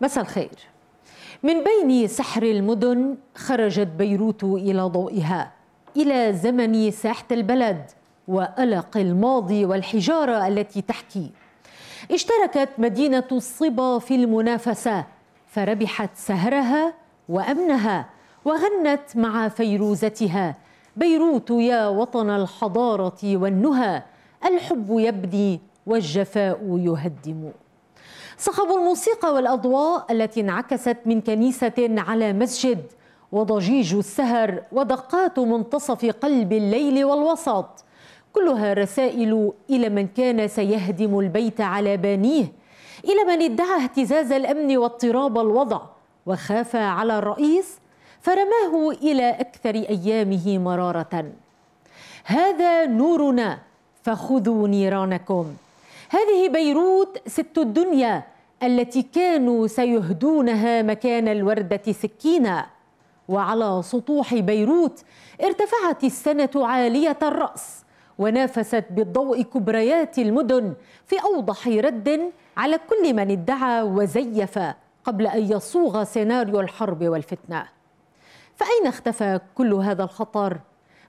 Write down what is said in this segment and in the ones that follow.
مساء الخير من بين سحر المدن خرجت بيروت الى ضوئها الى زمن ساحه البلد والق الماضي والحجاره التي تحكي اشتركت مدينه الصبا في المنافسه فربحت سهرها وامنها وغنت مع فيروزتها بيروت يا وطن الحضاره والنهى الحب يبني والجفاء يهدم صخب الموسيقى والأضواء التي انعكست من كنيسة على مسجد وضجيج السهر ودقات منتصف قلب الليل والوسط كلها رسائل إلى من كان سيهدم البيت على بانيه إلى من ادعى اهتزاز الأمن واضطراب الوضع وخاف على الرئيس فرماه إلى أكثر أيامه مرارة هذا نورنا فخذوا نيرانكم هذه بيروت ست الدنيا التي كانوا سيهدونها مكان الوردة سكينة وعلى سطوح بيروت ارتفعت السنة عالية الرأس ونافست بالضوء كبريات المدن في أوضح رد على كل من ادعى وزيف قبل أن يصوغ سيناريو الحرب والفتنة فأين اختفى كل هذا الخطر؟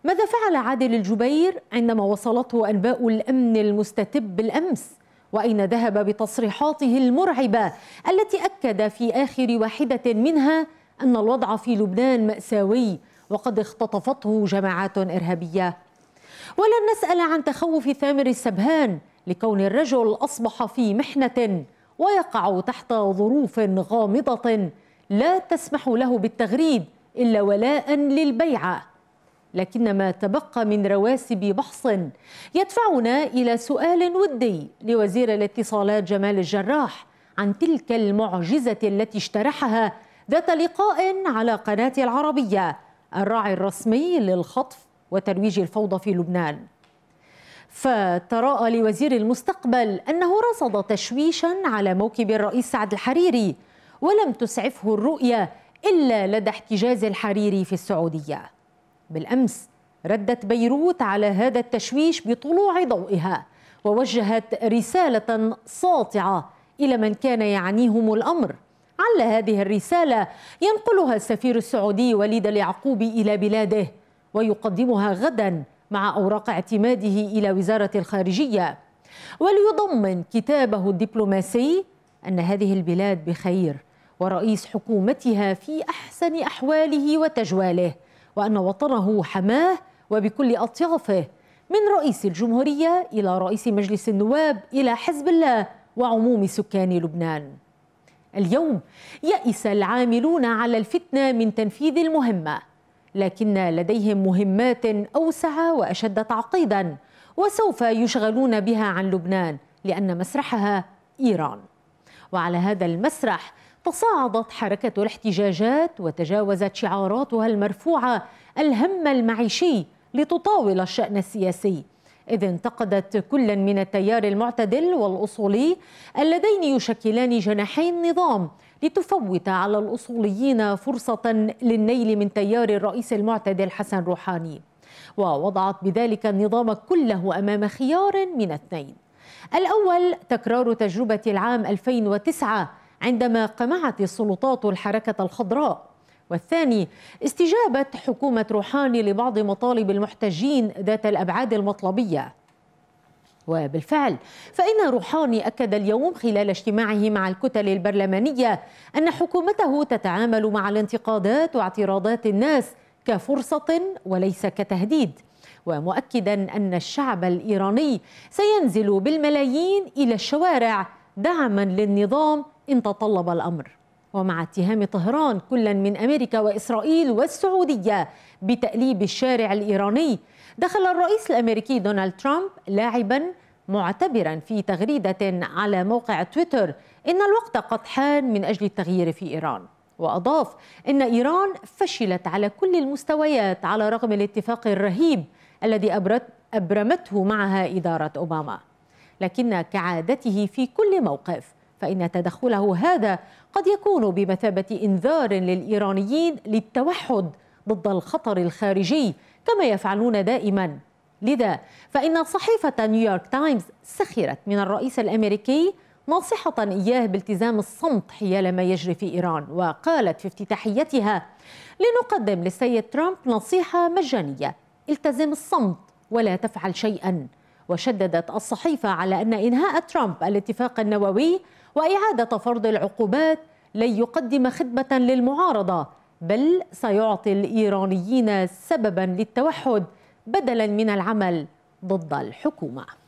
ماذا فعل عادل الجبير عندما وصلته أنباء الأمن المستتب بالأمس؟ وأين ذهب بتصريحاته المرعبة التي أكد في آخر واحدة منها أن الوضع في لبنان مأساوي وقد اختطفته جماعات إرهابية ولن نسأل عن تخوف ثامر السبهان لكون الرجل أصبح في محنة ويقع تحت ظروف غامضة لا تسمح له بالتغريد إلا ولاء للبيعة لكن ما تبقى من رواسب بحص يدفعنا إلى سؤال ودي لوزير الاتصالات جمال الجراح عن تلك المعجزة التي اجترحها ذات لقاء على قناة العربية الراعي الرسمي للخطف وترويج الفوضى في لبنان فتراءى لوزير المستقبل أنه رصد تشويشا على موكب الرئيس سعد الحريري ولم تسعفه الرؤية إلا لدى احتجاز الحريري في السعودية بالامس ردت بيروت على هذا التشويش بطلوع ضوئها ووجهت رساله ساطعه الى من كان يعنيهم الامر عل هذه الرساله ينقلها السفير السعودي وليد اليعقوبي الى بلاده ويقدمها غدا مع اوراق اعتماده الى وزاره الخارجيه وليضمن كتابه الدبلوماسي ان هذه البلاد بخير ورئيس حكومتها في احسن احواله وتجواله وأن وطنه حماه وبكل أطيافه من رئيس الجمهورية إلى رئيس مجلس النواب إلى حزب الله وعموم سكان لبنان اليوم يئس العاملون على الفتنة من تنفيذ المهمة لكن لديهم مهمات أوسع وأشد تعقيدا وسوف يشغلون بها عن لبنان لأن مسرحها إيران وعلى هذا المسرح تصاعدت حركة الاحتجاجات وتجاوزت شعاراتها المرفوعة الهم المعيشي لتطاول الشأن السياسي إذ انتقدت كلا من التيار المعتدل والأصولي اللذين يشكلان جناحي النظام لتفوت على الأصوليين فرصة للنيل من تيار الرئيس المعتدل حسن روحاني ووضعت بذلك النظام كله أمام خيار من اثنين الأول تكرار تجربة العام 2009 عندما قمعت السلطات الحركة الخضراء والثاني استجابة حكومة روحاني لبعض مطالب المحتجين ذات الأبعاد المطلبية وبالفعل فإن روحاني أكد اليوم خلال اجتماعه مع الكتل البرلمانية أن حكومته تتعامل مع الانتقادات واعتراضات الناس كفرصة وليس كتهديد ومؤكدا أن الشعب الإيراني سينزل بالملايين إلى الشوارع دعما للنظام إن تطلب الأمر ومع اتهام طهران كلا من أمريكا وإسرائيل والسعودية بتأليب الشارع الإيراني دخل الرئيس الأمريكي دونالد ترامب لاعبا معتبرا في تغريدة على موقع تويتر إن الوقت قد حان من أجل التغيير في إيران وأضاف إن إيران فشلت على كل المستويات على رغم الاتفاق الرهيب الذي أبرمته معها إدارة أوباما لكن كعادته في كل موقف فإن تدخله هذا قد يكون بمثابة إنذار للإيرانيين للتوحد ضد الخطر الخارجي كما يفعلون دائما لذا فإن صحيفة نيويورك تايمز سخرت من الرئيس الأمريكي ناصحة إياه بالتزام الصمت حيال ما يجري في إيران وقالت في افتتاحيتها لنقدم للسيد ترامب نصيحة مجانية التزم الصمت ولا تفعل شيئا وشددت الصحيفة على أن إنهاء ترامب الاتفاق النووي وإعادة فرض العقوبات لن يقدم خدمة للمعارضة بل سيعطي الإيرانيين سببا للتوحد بدلا من العمل ضد الحكومة